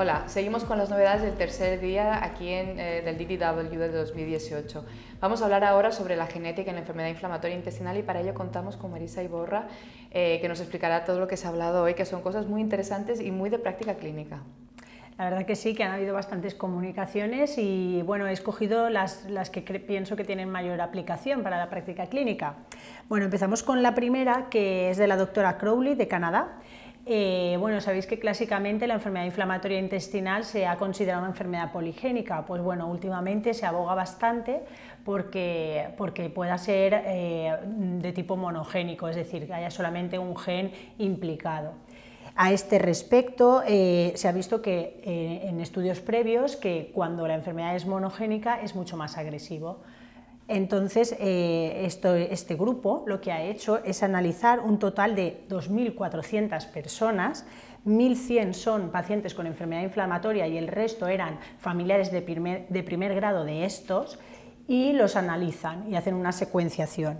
Hola, seguimos con las novedades del tercer día aquí en, eh, del DDW del 2018. Vamos a hablar ahora sobre la genética en la enfermedad inflamatoria intestinal y para ello contamos con Marisa Iborra, eh, que nos explicará todo lo que se ha hablado hoy, que son cosas muy interesantes y muy de práctica clínica. La verdad que sí, que han habido bastantes comunicaciones y bueno, he escogido las, las que pienso que tienen mayor aplicación para la práctica clínica. Bueno, empezamos con la primera, que es de la doctora Crowley de Canadá. Eh, bueno, sabéis que clásicamente la enfermedad inflamatoria intestinal se ha considerado una enfermedad poligénica. Pues bueno, últimamente se aboga bastante porque, pueda ser eh, de tipo monogénico, es decir, que haya solamente un gen implicado. A este respecto, eh, se ha visto que en estudios previos que cuando la enfermedad es monogénica es mucho más agresivo. Entonces, eh, este grupo lo que ha hecho es analizar un total de 2.400 personas 1.100 son pacientes con enfermedad inflamatoria y el resto eran familiares de de primer grado de estos, y los analizan y hacen una secuenciación.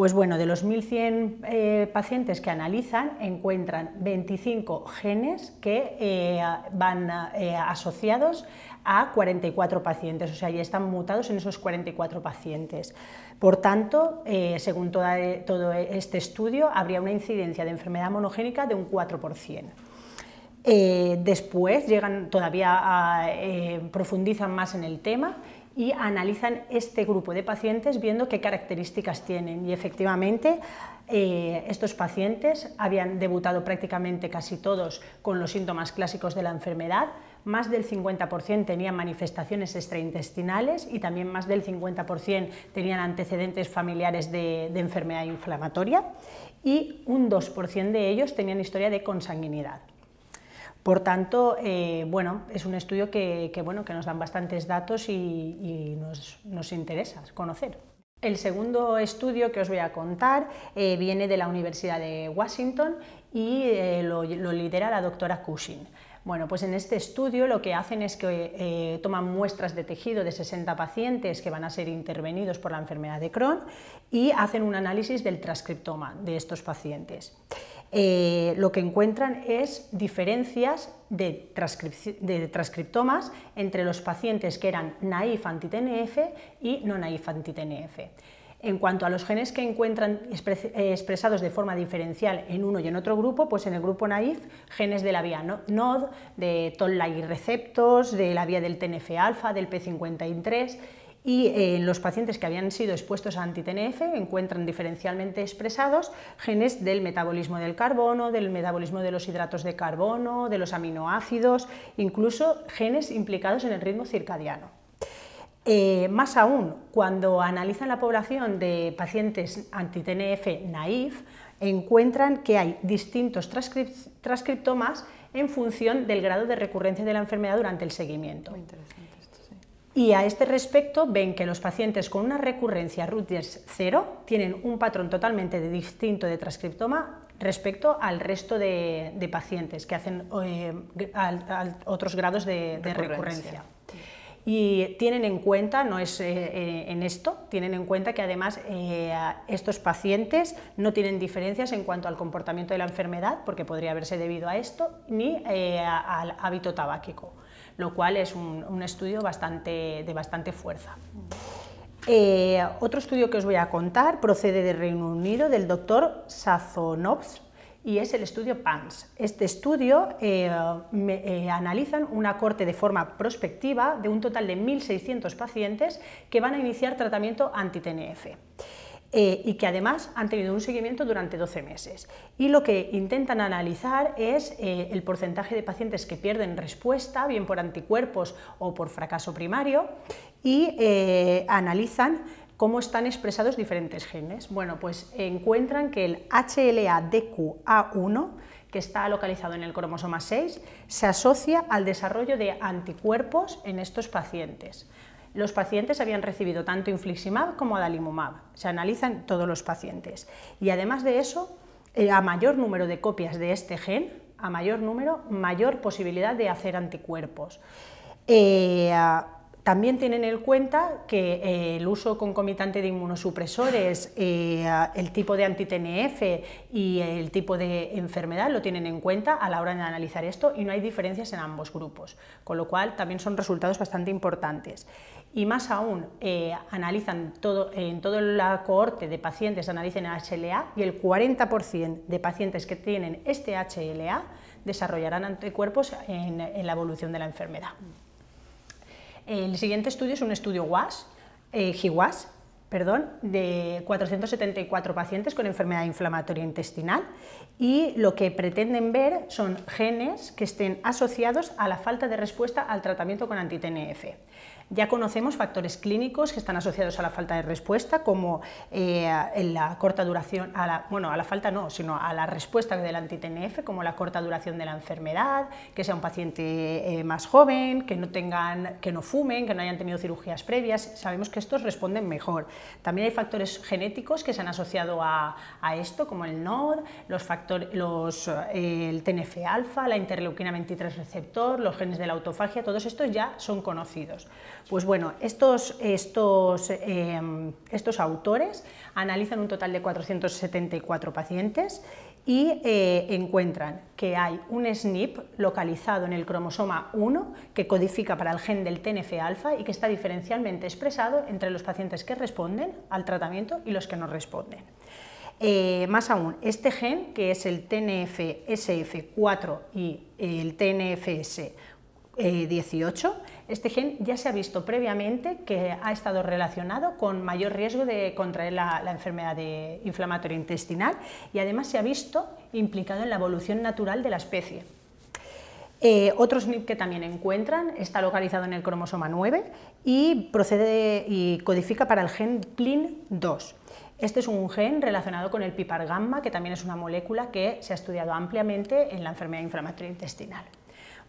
Pues bueno, de los 1.100 eh, pacientes que analizan, encuentran 25 genes que eh, van eh, asociados a 44 pacientes, o sea, ya están mutados en esos 44 pacientes. Por tanto, según todo este estudio, habría una incidencia de enfermedad monogénica de un 4%. Eh, después llegan todavía, eh, profundizan más en el tema y analizan este grupo de pacientes viendo qué características tienen. Y efectivamente, eh, estos pacientes habían debutado prácticamente casi todos con los síntomas clásicos de la enfermedad, más del 50% tenían manifestaciones extraintestinales y también más del 50% tenían antecedentes familiares de enfermedad inflamatoria y un 2% de ellos tenían historia de consanguinidad. Por tanto, eh, bueno, es un estudio que, nos dan bastantes datos y, nos, interesa conocer. El segundo estudio que os voy a contar eh, viene de la Universidad de Washington y eh, lo, lidera la doctora Cushing. Bueno, pues en este estudio lo que hacen es que toman muestras de tejido de 60 pacientes que van a ser intervenidos por la enfermedad de Crohn y hacen un análisis del transcriptoma de estos pacientes. Eh, lo que encuentran es diferencias de, transcriptomas entre los pacientes que eran naif anti y no naif anti En cuanto a los genes que encuentran eh, expresados de forma diferencial en uno y en otro grupo, pues en el grupo naif, genes de la vía NOD, de toll receptos, de la vía del TNF alfa, del P53 y en eh, los pacientes que habían sido expuestos a anti-TNF encuentran diferencialmente expresados genes del metabolismo del carbono, del metabolismo de los hidratos de carbono, de los aminoácidos, incluso genes implicados en el ritmo circadiano. Eh, más aún, cuando analizan la población de pacientes anti-TNF naif, encuentran que hay distintos transcriptomas en función del grado de recurrencia de la enfermedad durante el seguimiento. Muy interesante. Y a este respecto ven que los pacientes con una recurrencia Rutgers 0 tienen un patrón totalmente distinto de transcriptoma respecto al resto de, pacientes que hacen eh, otros grados de, recurrencia y tienen en cuenta, no es eh, eh, en esto, tienen en cuenta que además eh, estos pacientes no tienen diferencias en cuanto al comportamiento de la enfermedad, porque podría haberse debido a esto, ni al hábito tabáquico, lo cual es un, estudio bastante, de bastante fuerza. otro estudio que os voy a contar procede del Reino Unido del doctor Sazonovs y es el estudio PANS. Este estudio analiza eh, eh, analizan una corte de forma prospectiva de un total de 1.600 pacientes que van a iniciar tratamiento anti-TNF. Eh, y que además han tenido un seguimiento durante 12 meses. Y lo que intentan analizar es el porcentaje de pacientes que pierden respuesta, bien por anticuerpos o por fracaso primario, y analizan ¿Cómo están expresados diferentes genes? Bueno, pues encuentran que el HLA-DQA1, que está localizado en el cromosoma 6, se asocia al desarrollo de anticuerpos en estos pacientes. Los pacientes habían recibido tanto infliximab como adalimumab. Se analizan todos los pacientes. Y además de eso, eh, a mayor número de copias de este gen, a mayor número, mayor posibilidad de hacer anticuerpos. Eh, también tienen en cuenta que eh, el uso concomitante de inmunosupresores, eh, el tipo de antitnf y el tipo de enfermedad lo tienen en cuenta a la hora de analizar esto y no hay diferencias en ambos grupos, con lo cual también son resultados bastante importantes. Y más aún, eh, analizan todo, en toda la cohorte de pacientes analizan el HLA y el 40% de pacientes que tienen este HLA desarrollarán anticuerpos en la evolución de la enfermedad. El siguiente estudio es un estudio WAS, eh, GWAS, perdón, de 474 pacientes con enfermedad inflamatoria intestinal y lo que pretenden ver son genes que estén asociados a la falta de respuesta al tratamiento con antitnf. Ya conocemos factores clínicos que están asociados a la falta de respuesta, como eh, la corta duración, a la, bueno, a la falta no, sino a la respuesta del anti como la corta duración de la enfermedad, que sea un paciente eh, más joven, que no, tengan, que no fumen, que no hayan tenido cirugías previas. Sabemos que estos responden mejor también hay factores genéticos que se han asociado a, esto, como el NOD, eh, el TNF-alfa, la interleuquina 23 receptor, los genes de la autofagia, todos estos ya son conocidos. Pues bueno, estos, estos em, autores analizan un total de 474 pacientes y eh, encuentran que hay un SNP localizado en el cromosoma 1 que codifica para el gen del TNF-alfa y que está diferencialmente expresado entre los pacientes que responden al tratamiento y los que no responden. Eh, más aún, este gen, que es el TNF-SF4 y el TNFS 18, eh, este gen ya se ha visto previamente que ha estado relacionado con mayor riesgo de contraer la, enfermedad de inflamatoria intestinal y además se ha visto implicado en la evolución natural de la especie. Otro eh, otros que también encuentran está localizado en el cromosoma 9 y procede y codifica para el gen PLIN2. Este es un gen relacionado con el pipar gamma, que también es una molécula que se ha estudiado ampliamente en la enfermedad inflamatoria intestinal.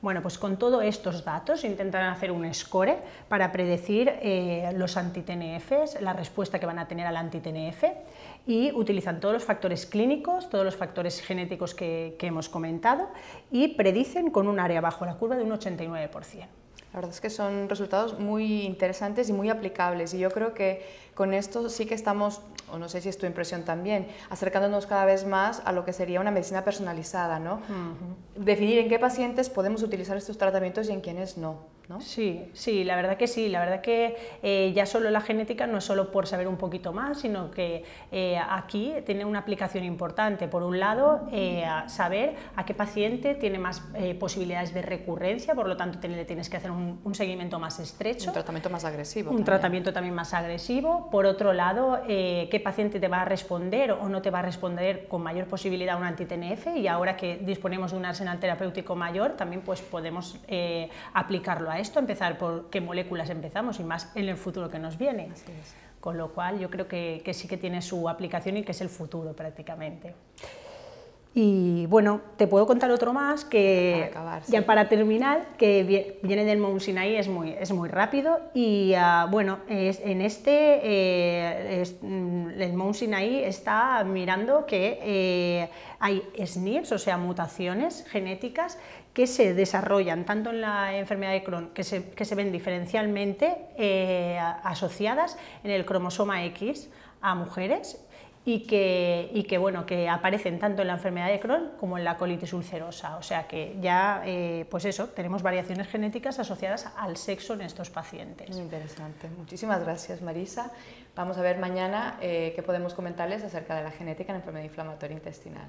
Bueno, pues con todos estos datos intentan hacer un score para predecir eh, los anti la respuesta que van a tener al anti y utilizan todos los factores clínicos, todos los factores genéticos que, que hemos comentado y predicen con un área bajo la curva de un 89%. La verdad es que son resultados muy interesantes y muy aplicables y yo creo que con esto sí que estamos, o no sé si es tu impresión también, acercándonos cada vez más a lo que sería una medicina personalizada, ¿no? Definir en qué pacientes podemos utilizar estos tratamientos y en quiénes no. Sí, sí, la verdad que sí, la verdad que eh, ya solo la genética no es solo por saber un poquito más, sino que eh, aquí tiene una aplicación importante. Por un lado, eh, saber a qué paciente tiene más posibilidades de recurrencia, por lo tanto tienes que hacer un, seguimiento más estrecho. Un tratamiento más agresivo. Un tratamiento también más agresivo. Por otro lado, qué paciente te va a responder o no te va a responder con mayor posibilidad a un anti y ahora que disponemos de un arsenal terapéutico mayor, también pues podemos aplicarlo a esto, empezar por qué moléculas empezamos y más en el futuro que nos viene. Con lo cual yo creo que, que sí que tiene su aplicación y que es el futuro prácticamente. Y bueno, te puedo contar otro más que ya para terminar, que viene del Mount Sinai, es muy, es muy rápido. Y ah, bueno, en este, eh, mm, el Mount Sinai está mirando que eh, hay SNIRS, o sea, mutaciones genéticas que se desarrollan tanto en la enfermedad de Crohn, que se, que se ven diferencialmente eh, asociadas en el cromosoma X a mujeres y que, y que, bueno, que aparecen tanto en la enfermedad de Crohn como en la colitis ulcerosa. O sea que ya, eh, pues eso, tenemos variaciones genéticas asociadas al sexo en estos pacientes. Muy interesante. Muchísimas gracias, Marisa. Vamos a ver mañana eh, qué podemos comentarles acerca de la genética en enfermedad inflamatoria intestinal.